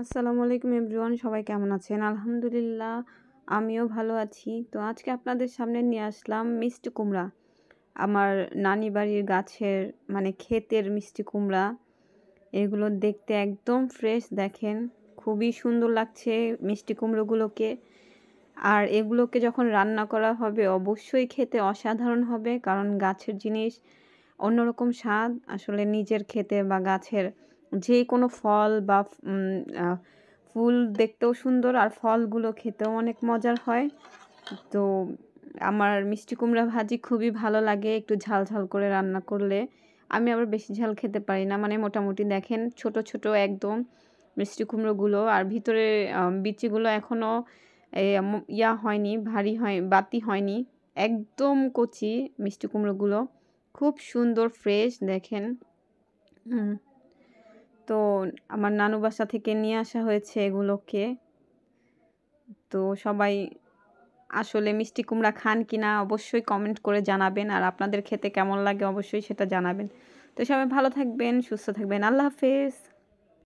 আসসালামু আলাইকুম এভরিওয়ান সবাই কেমন আছেন আলহামদুলিল্লাহ আমিও ভালো আছি তো আজকে আপনাদের সামনে নিয়ে আসলাম মিষ্টি কুমড়া আমার নানি বাড়ির গাছের মানে ক্ষেতের মিষ্টি কুমড়া এগুলো দেখতে একদম ফ্রেশ দেখেন খুবই সুন্দর লাগছে মিষ্টি কুমড়োগুলোকে আর এগুলোকে যখন রান্না করা হবে অবশ্যই খেতে অসাধারণ হবে কারণ গাছের জিনিস অন্যরকম স্বাদ আসলে নিজের খেতে বা গাছের যে কোনো ফল বা ফুল দেখতেও সুন্দর আর ফলগুলো খেতেও অনেক মজার হয় তো আমার মিষ্টি কুমড়া ভাজি খুবই ভালো লাগে একটু ঝাল ঝাল করে রান্না করলে আমি আবার বেশি ঝাল খেতে পারি না মানে মোটামুটি দেখেন ছোট ছোট একদম মিষ্টি কুমড়োগুলো আর ভিতরে বিচিগুলো এখনও ইয়া হয়নি ভারী হয় বাতি হয়নি একদম কচি মিষ্টি কুমড়োগুলো খুব সুন্দর ফ্রেশ দেখেন হুম আমার নানু বাসা থেকে নিয়ে আসা হয়েছে এগুলোকে তো সবাই আসলে মিষ্টি কুমড়া খান কি না অবশ্যই কমেন্ট করে জানাবেন আর আপনাদের খেতে কেমন লাগে অবশ্যই সেটা জানাবেন তো সবাই ভালো থাকবেন সুস্থ থাকবেন আল্লাহ হাফেজ